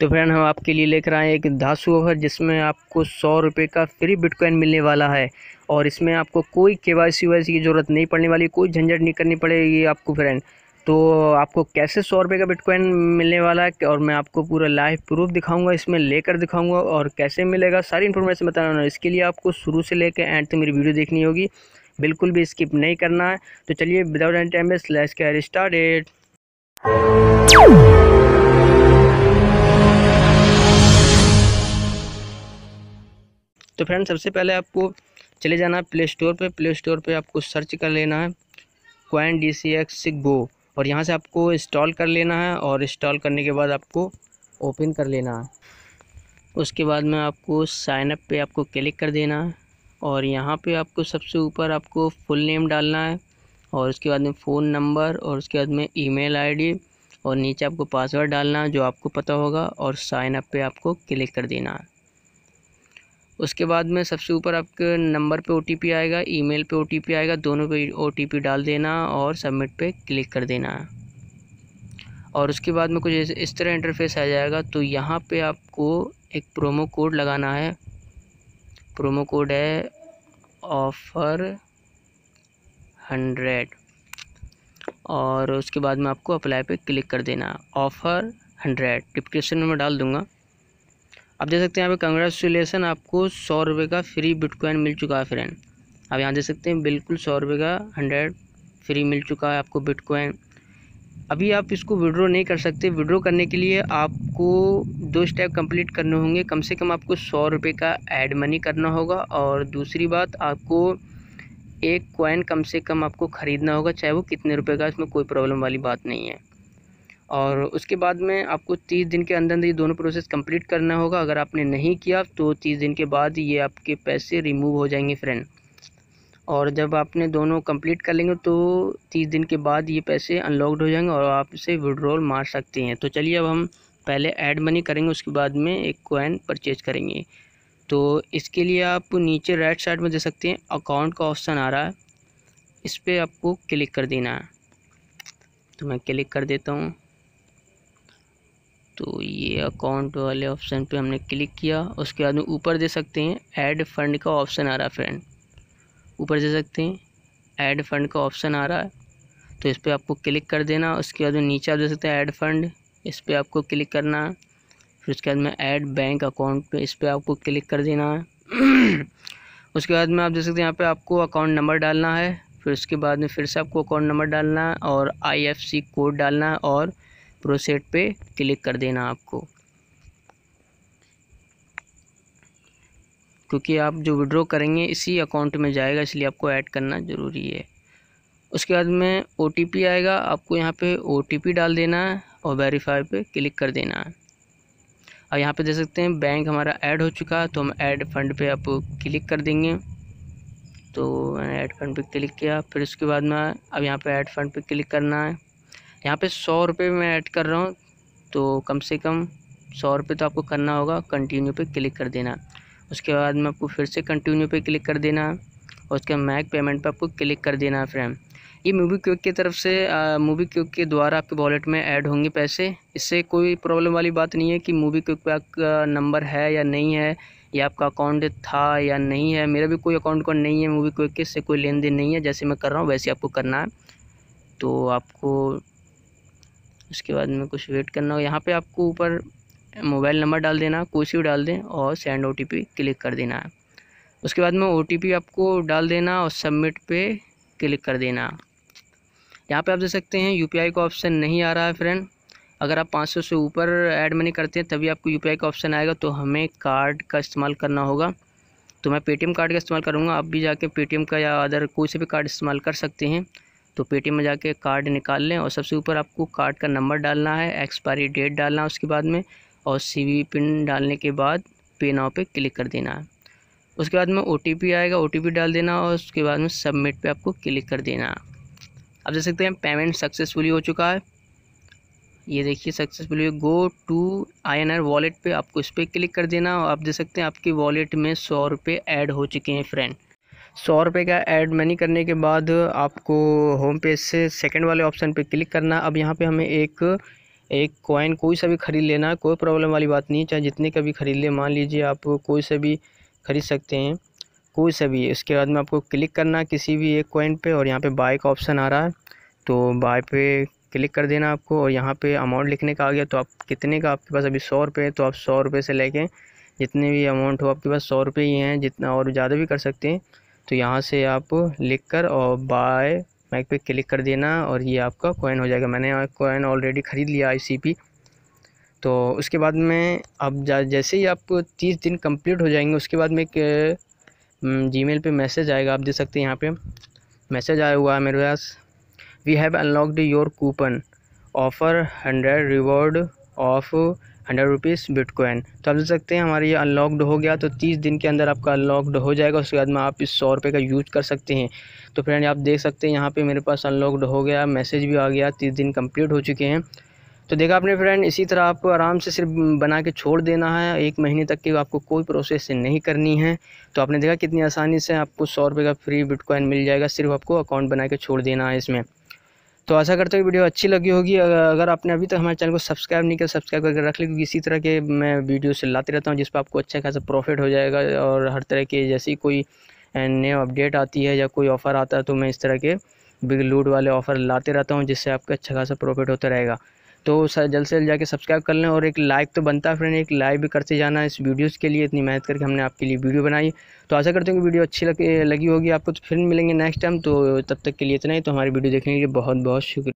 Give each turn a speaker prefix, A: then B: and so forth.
A: तो फ्रेंड हम आपके लिए लेकर आए एक धासु ऑफर जिसमें आपको सौ रुपये का फ्री बिटकॉइन मिलने वाला है और इसमें आपको कोई के वाई सी वाई की ज़रूरत नहीं पड़ने वाली कोई झंझट नहीं करनी पड़ेगी आपको फ्रेंड तो आपको कैसे सौ रुपये का बिटकॉइन मिलने वाला है और मैं आपको पूरा लाइव प्रूफ दिखाऊंगा इसमें लेकर दिखाऊंगा और कैसे मिलेगा सारी इन्फॉर्मेशन बताना इसके लिए आपको शुरू से लेकर एंड तक मेरी वीडियो देखनी होगी बिल्कुल भी स्किप नहीं करना है तो चलिए विदाउट एनी टाइम स्लैश कैर स्टार्ट तो फ्रेंड सबसे पहले आपको चले जाना है प्ले स्टोर पर प्ले स्टोर पर आपको सर्च कर लेना है coin D C X go और यहाँ से आपको इंस्टॉल कर लेना है और इंस्टॉल करने के बाद आपको ओपन कर लेना है उसके बाद में आपको साइनअप पे आपको क्लिक कर देना है और यहाँ पे आपको सबसे ऊपर आपको फुल नेम डालना है और उसके बाद में फ़ोन नंबर और उसके बाद में ईमेल आईडी और नीचे आपको पासवर्ड डालना है जो आपको पता होगा और साइनअप पे आपको क्लिक कर देना है उसके बाद में सबसे ऊपर आपके नंबर पे ओटीपी आएगा ईमेल पे ओटीपी आएगा दोनों पे ओटीपी डाल देना और सबमिट पे क्लिक कर देना और उसके बाद में कुछ इस तरह इंटरफेस आ जाएगा तो यहाँ पे आपको एक प्रोमो कोड लगाना है प्रोमो कोड है ऑफ़र हंड्रेड और उसके बाद में आपको अप्लाई पे क्लिक कर देना ऑफ़र हंड्रेड डिस्क्रिप्शन में डाल दूँगा आप देख सकते हैं यहाँ पे कंग्रेचुलेसन आपको सौ रुपये का फ्री बिटकॉइन मिल चुका है फ्रेंड आप यहाँ देख सकते हैं बिल्कुल सौ रुपये का हंड्रेड फ्री मिल चुका है आपको बिटकॉइन अभी आप इसको विड्रॉ नहीं कर सकते विड्रॉ करने के लिए आपको दो स्टेप कंप्लीट करने होंगे कम से कम आपको सौ रुपये का एड मनी करना होगा और दूसरी बात आपको एक कॉइन कम से कम आपको ख़रीदना होगा चाहे वो कितने रुपए का इसमें कोई प्रॉब्लम वाली बात नहीं है और उसके बाद में आपको तीस दिन के अंदर अंदर ये दोनों प्रोसेस कंप्लीट करना होगा अगर आपने नहीं किया तो तीस दिन के बाद ये आपके पैसे रिमूव हो जाएंगे फ्रेंड और जब आपने दोनों कंप्लीट कर लेंगे तो तीस दिन के बाद ये पैसे अनलॉकड हो जाएंगे और आप इसे विड्रॉल मार सकते हैं तो चलिए अब हम पहले ऐड मनी करेंगे उसके बाद में एक कोइन परचेज करेंगे तो इसके लिए आप नीचे राइट साइड में दे सकते हैं अकाउंट का ऑप्शन आ रहा है इस पर आपको क्लिक कर देना है तो मैं क्लिक कर देता हूँ तो ये अकाउंट वाले ऑप्शन पे हमने क्लिक किया उसके बाद में ऊपर दे सकते हैं ऐड फंड का ऑप्शन आ रहा है फ्रेंड ऊपर दे सकते हैं ऐड फंड का ऑप्शन आ रहा है तो इस पर आपको क्लिक कर देना उसके बाद में नीचे आप दे सकते हैं ऐड फंड इस पर आपको क्लिक करना है फिर उसके बाद में ऐड बैंक अकाउंट पे इस पर आपको क्लिक कर देना है उसके बाद में आप देख सकते हैं यहाँ पे आपको अकाउंट नंबर डालना है फिर उसके बाद में फिर से आपको अकाउंट नंबर डालना है और आईएफसी कोड डालना है और प्रोसेट पे क्लिक कर देना आपको क्योंकि आप जो विड्रॉ करेंगे इसी अकाउंट में जाएगा इसलिए आपको ऐड करना ज़रूरी है उसके बाद में ओ आएगा आपको यहाँ पे ओ डाल देना है और वेरीफाई पे क्लिक कर देना है और यहाँ पे देख सकते हैं बैंक हमारा ऐड हो चुका है तो हम ऐड फंड पे आप क्लिक कर देंगे तो मैंने ऐड फंड पे क्लिक किया फिर उसके बाद में अब यहाँ पे ऐड फंड पे क्लिक करना है यहाँ पे सौ रुपये मैं ऐड कर रहा हूँ तो कम से कम सौ रुपये तो आपको करना होगा कंटिन्यू पे क्लिक कर देना उसके बाद में आपको फिर से कंटिन्यू पे क्लिक कर देना और उसके मैक पेमेंट पे आपको क्लिक कर देना फ्रेम ये मूवी क्यूक की तरफ से मूवी क्विक के द्वारा आपके वॉलेट में ऐड होंगे पैसे इससे कोई प्रॉब्लम वाली बात नहीं है कि मूवी क्विक पर आपका नंबर है या नहीं है या आपका अकाउंट था या नहीं है मेरा भी कोई अकाउंट कौन नहीं है मूवी क्विक के इससे कोई लेन देन नहीं है जैसे मैं कर रहा हूँ वैसे आपको करना है तो आपको उसके बाद में कुछ वेट करना हो यहाँ पे आपको ऊपर मोबाइल नंबर डाल देना कोई भी डाल दें और सेंड ओ क्लिक कर देना है उसके बाद में ओ आपको डाल देना और सबमिट पे क्लिक कर देना यहाँ पे आप देख सकते हैं यू का ऑप्शन नहीं आ रहा है फ्रेंड अगर आप 500 से ऊपर ऐड मनी करते हैं तभी आपको यू का ऑप्शन आएगा तो हमें कार्ड का इस्तेमाल करना होगा तो मैं पेटीएम कार्ड का इस्तेमाल करूँगा आप भी जाके पेटीएम का या अदर कोई से भी कार्ड इस्तेमाल कर सकते हैं तो पेटीएम में जाके कार्ड निकाल लें और सबसे ऊपर आपको कार्ड का नंबर डालना है एक्सपायरी डेट डालना है उसके बाद में और सी पिन डालने के बाद पे नाव पर क्लिक कर देना है उसके बाद में ओ आएगा ओ डाल देना और उसके बाद में सबमिट पे आपको क्लिक कर देना है आप देख सकते हैं पेमेंट सक्सेसफुली हो चुका है ये देखिए successfully go to INR wallet पे आपको इस पर क्लिक कर देना और आप देख सकते हैं आपके वॉलेट में सौ रुपये ऐड हो चुके हैं फ्रेंड सौ रुपये का ऐड मनी करने के बाद आपको होम पेज से सेकंड वाले ऑप्शन पे क्लिक करना अब यहाँ पे हमें एक एक कॉइन कोई सा भी ख़रीद लेना कोई प्रॉब्लम वाली बात नहीं चाहे जितने का भी ख़रीद ले मान लीजिए आप कोई सा भी ख़रीद सकते हैं कोई सा भी उसके बाद में आपको क्लिक करना किसी भी एक कॉइन पे और यहाँ पे बाय का ऑप्शन आ रहा है तो बाय पे क्लिक कर देना आपको और यहाँ पे अमाउंट लिखने का आ गया तो आप कितने का आपके पास अभी सौ रुपये तो आप सौ रुपये से लेके जितने भी अमाउंट हो आपके पास सौ रुपये ही हैं जितना और ज़्यादा भी कर सकते हैं तो यहाँ से आप लिख कर और बाय मैक पे क्लिक कर देना और ये आपका कोइन हो जाएगा मैंने कोइन ऑलरेडी ख़रीद लिया आई तो उसके बाद में अब जैसे ही आप तीस दिन कंप्लीट हो जाएंगे उसके बाद में एक जी मेल पर मैसेज आएगा आप देख सकते हैं यहाँ पे मैसेज आया हुआ है मेरे पास we have unlocked your coupon offer hundred reward of hundred rupees bitcoin तो आप देख सकते हैं हमारे ये अनलॉकड हो गया तो तीस दिन के अंदर आपका अनलॉकड हो जाएगा उसके बाद में आप इस सौ रुपये का यूज कर सकते हैं तो फ्रेंड आप देख सकते हैं यहाँ पर मेरे पास अनलॉकड हो गया मैसेज भी आ गया तीस दिन कम्प्लीट हो चुके हैं तो देखा आपने फ्रेंड इसी तरह आपको आराम से सिर्फ बना के छोड़ देना है एक महीने तक की आपको कोई प्रोसेस नहीं करनी है तो आपने देखा कितनी आसानी से आपको सौ रुपये का फ्री बिटकॉइन मिल जाएगा सिर्फ आपको अकाउंट बना के छोड़ देना है इसमें तो आशा करते हैं वीडियो अच्छी लगी होगी अगर आपने अभी तक हमारे चैनल को सब्सक्राइब नहीं किया सब्सक्राइब करके रख ली क्योंकि इसी तरह के मैं से लाते रहता हूँ जिस पर आपको अच्छा खासा प्रॉफिट हो जाएगा और हर तरह के जैसी कोई नए अपडेट आती है या कोई ऑफ़र आता है तो मैं इस तरह के बिग लूट वाले ऑफ़र लाते रहता हूँ जिससे आपका अच्छा खासा प्रॉफिट होता रहेगा तो जल्द से जल्द जाके सब्सक्राइब कर लें और एक लाइक तो बनता है फ्रेंड एक लाइक भी करते जाना इस वीडियोज़ के लिए इतनी मेहनत करके हमने आपके लिए वीडियो बनाई तो आशा करते हैं कि वीडियो अच्छी लगी होगी आपको तो फिर मिलेंगे नेक्स्ट टाइम तो तब तक के लिए इतना ही तो हमारी वीडियो देखने के लिए बहुत बहुत शुक्रिया